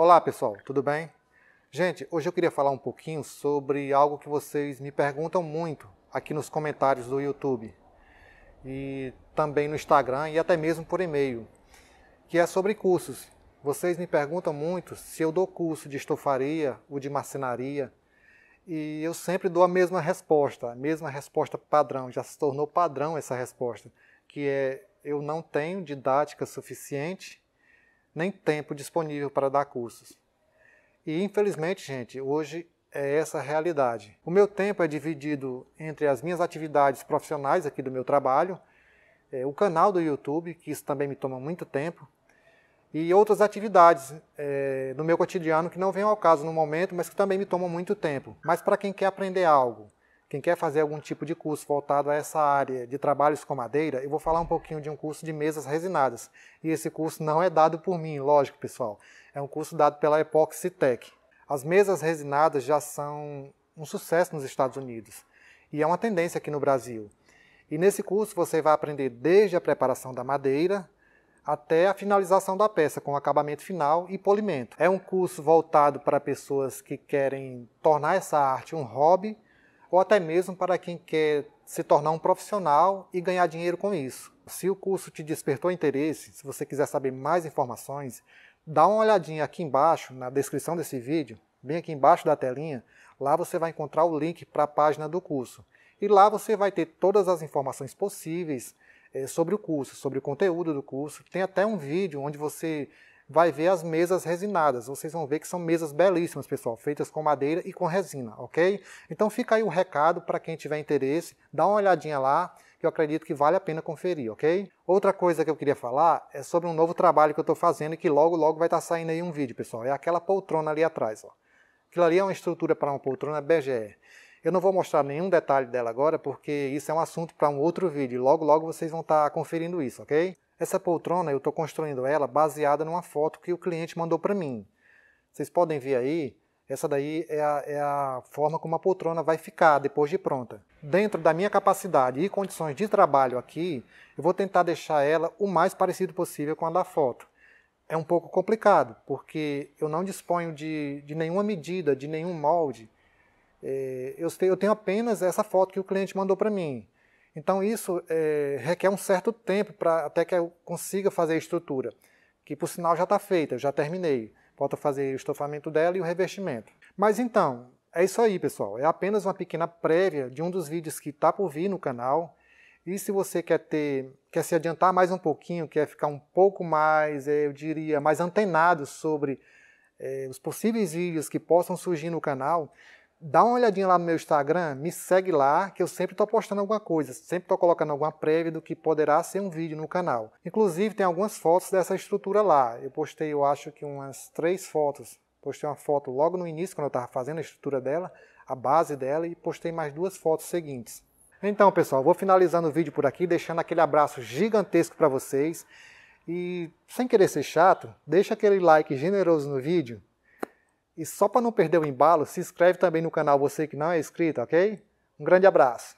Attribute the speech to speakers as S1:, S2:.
S1: Olá pessoal, tudo bem? Gente, hoje eu queria falar um pouquinho sobre algo que vocês me perguntam muito aqui nos comentários do YouTube e também no Instagram e até mesmo por e-mail, que é sobre cursos. Vocês me perguntam muito se eu dou curso de estofaria ou de marcenaria e eu sempre dou a mesma resposta, a mesma resposta padrão, já se tornou padrão essa resposta, que é eu não tenho didática suficiente nem tempo disponível para dar cursos. E infelizmente, gente, hoje é essa a realidade. O meu tempo é dividido entre as minhas atividades profissionais aqui do meu trabalho, é, o canal do YouTube, que isso também me toma muito tempo, e outras atividades é, do meu cotidiano que não vêm ao caso no momento, mas que também me tomam muito tempo. Mas para quem quer aprender algo quem quer fazer algum tipo de curso voltado a essa área de trabalhos com madeira, eu vou falar um pouquinho de um curso de mesas resinadas. E esse curso não é dado por mim, lógico, pessoal. É um curso dado pela Epoxitec. As mesas resinadas já são um sucesso nos Estados Unidos e é uma tendência aqui no Brasil. E nesse curso você vai aprender desde a preparação da madeira até a finalização da peça com acabamento final e polimento. É um curso voltado para pessoas que querem tornar essa arte um hobby ou até mesmo para quem quer se tornar um profissional e ganhar dinheiro com isso. Se o curso te despertou interesse, se você quiser saber mais informações, dá uma olhadinha aqui embaixo na descrição desse vídeo, bem aqui embaixo da telinha, lá você vai encontrar o link para a página do curso. E lá você vai ter todas as informações possíveis eh, sobre o curso, sobre o conteúdo do curso. Tem até um vídeo onde você vai ver as mesas resinadas. Vocês vão ver que são mesas belíssimas, pessoal, feitas com madeira e com resina, ok? Então fica aí o um recado para quem tiver interesse, dá uma olhadinha lá, que eu acredito que vale a pena conferir, ok? Outra coisa que eu queria falar é sobre um novo trabalho que eu estou fazendo e que logo logo vai estar tá saindo aí um vídeo, pessoal. É aquela poltrona ali atrás, ó. Aquilo ali é uma estrutura para uma poltrona BGE. Eu não vou mostrar nenhum detalhe dela agora, porque isso é um assunto para um outro vídeo. Logo, logo vocês vão estar tá conferindo isso, ok? Essa poltrona eu estou construindo ela baseada numa foto que o cliente mandou para mim. Vocês podem ver aí, essa daí é a, é a, forma como a poltrona vai ficar depois de pronta. Dentro da minha capacidade e condições de trabalho aqui, eu vou tentar deixar ela o mais parecido possível com a da foto. É um pouco complicado, porque eu não disponho de, de nenhuma medida, de nenhum molde. É, eu, eu tenho apenas essa foto que o cliente mandou para mim. Então isso é, requer um certo tempo para até que eu consiga fazer a estrutura, que por sinal já está feita, eu já terminei. Falta fazer o estofamento dela e o revestimento. Mas então, é isso aí, pessoal. É apenas uma pequena prévia de um dos vídeos que está por vir no canal. E se você quer ter, quer se adiantar mais um pouquinho, quer ficar um pouco mais, é, eu diria, mais antenado sobre é, os possíveis vídeos que possam surgir no canal, dá uma olhadinha lá no meu Instagram, me segue lá, que eu sempre estou postando alguma coisa, sempre estou colocando alguma prévia do que poderá ser um vídeo no canal. Inclusive, tem algumas fotos dessa estrutura lá. Eu postei, eu acho que umas três fotos. Postei uma foto logo no início, quando eu estava fazendo a estrutura dela, a base dela, e postei mais duas fotos seguintes. Então, pessoal, vou finalizando o vídeo por aqui, deixando aquele abraço gigantesco para vocês. E, sem querer ser chato, deixa aquele like generoso no vídeo, e só para não perder o embalo, se inscreve também no canal, você que não é inscrito, ok? Um grande abraço.